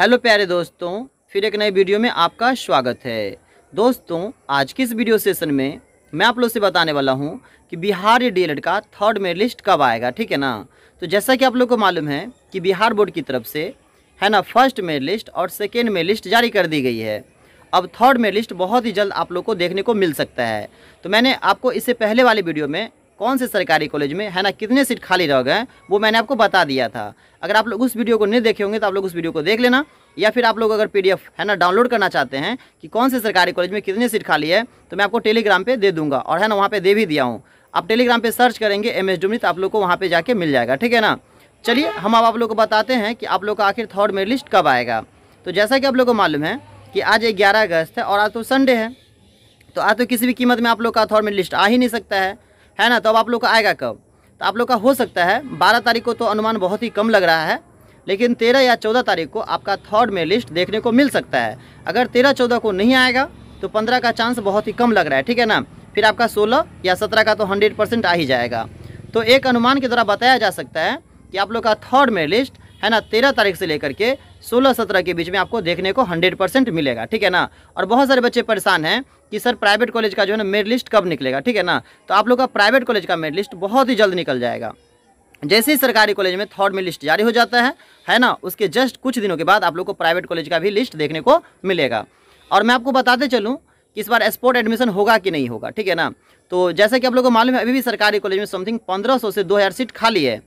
hello प्यारे दोस्तों फिर एक नए वीडियो में आपका स्वागत है दोस्तों आज की इस वीडियो सेशन में मैं आप लोग से बताने वाला हूं कि बिहार डीएलएड का थर्ड मेरिट लिस्ट कब आएगा ठीक है ना तो जैसा कि आप लोग को मालूम है कि बिहार बोर्ड की तरफ से है ना फर्स्ट मेरिट लिस्ट और सेकेंड मेरिट लिस्ट जारी कर दी गई है अब थर्ड मेरिट लिस्ट बहुत ही जल्द आप लोग को देखने को मिल सकता है तो मैंने आपको इससे पहले वाले वीडियो में कौन से सरकारी कॉलेज में है ना कितने सीट खाली रह गए वो मैंने आपको बता दिया था अगर आप लोग उस वीडियो को नहीं देखे होंगे तो आप लोग उस वीडियो को देख लेना या फिर आप लोग अगर पीडीएफ है ना डाउनलोड करना चाहते हैं कि कौन से सरकारी कॉलेज में कितने सीट खाली है तो मैं आपको टेलीग्राम पर दे दूँगा और है ना वहाँ पर दे भी दिया हूँ आप टेलीग्राम पर सर्च करेंगे एम एस तो आप लोग को वहाँ पर जाके मिल जाएगा ठीक है ना चलिए हम आप लोग को बताते हैं कि आप लोग का आखिर थर्ड मेरिट लिस्ट कब आएगा तो जैसा कि आप लोग को मालूम है कि आज ग्यारह अगस्त है और आज तो संडे है तो आज तो किसी भी कीमत में आप लोग का थर्ड मेरिट लिस्ट आ ही नहीं सकता है है ना तो अब आप लोग का आएगा कब तो आप लोग का हो सकता है बारह तारीख को तो अनुमान बहुत ही कम लग रहा है लेकिन तेरह या चौदह तारीख को आपका थर्ड में लिस्ट देखने को मिल सकता है अगर तेरह चौदह को नहीं आएगा तो पंद्रह का चांस बहुत ही कम लग रहा है ठीक है ना फिर आपका सोलह या सत्रह का तो हंड्रेड परसेंट आ ही जाएगा तो एक अनुमान के द्वारा बताया जा सकता है कि आप लोग का थर्ड में लिस्ट है ना तेरह तारीख से लेकर के सोलह सत्रह के बीच में आपको देखने को हंड्रेड परसेंट मिलेगा ठीक है ना और बहुत सारे बच्चे परेशान हैं कि सर प्राइवेट कॉलेज का जो है ना मेरिट लिस्ट कब निकलेगा ठीक है ना तो आप लोग का प्राइवेट कॉलेज का मेरिट लिस्ट बहुत ही जल्द निकल जाएगा जैसे ही सरकारी कॉलेज में थर्ड में लिस्ट जारी हो जाता है है ना उसके जस्ट कुछ दिनों के बाद आप लोग को प्राइवेट कॉलेज का भी लिस्ट देखने को मिलेगा और मैं आपको बताते चलूँ कि इस बार स्पोर्ट एडमिशन होगा कि नहीं होगा ठीक है ना तो जैसा कि आप लोगों को मालूम है अभी भी सरकारी कॉलेज में समथिंग 1500 से 2000 सीट खाली है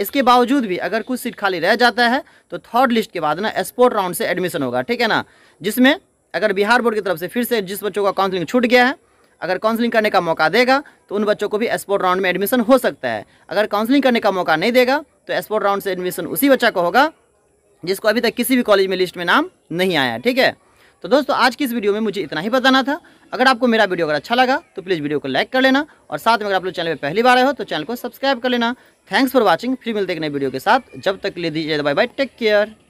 इसके बावजूद भी अगर कुछ सीट खाली रह जाता है तो थर्ड लिस्ट के बाद ना स्पोर्ट राउंड से एडमिशन होगा ठीक है ना जिसमें अगर बिहार बोर्ड की तरफ से फिर से जिस बच्चों का काउंसलिंग छूट गया है अगर काउंसलिंग करने का मौका देगा तो उन बच्चों को भी स्पोर्ट राउंड में एडमिशन हो सकता है अगर काउंसलिंग करने का मौका नहीं देगा तो स्पोर्ट राउंड से एडमिशन उसी बच्चा को होगा जिसको अभी तक किसी भी कॉलेज में लिस्ट में नाम नहीं आया ठीक है तो दोस्तों आज की इस वीडियो में मुझे इतना ही बताना था अगर आपको मेरा वीडियो अगर अच्छा लगा तो प्लीज़ वीडियो को लाइक कर लेना और साथ में अगर आप लोग चैनल पर पहली बार आए हो तो चैनल को सब्सक्राइब कर लेना थैंक्स फॉर वॉचिंग फिर मिलते एक नए वीडियो के साथ जब तक ले दीजिए बाय बाय टेक केयर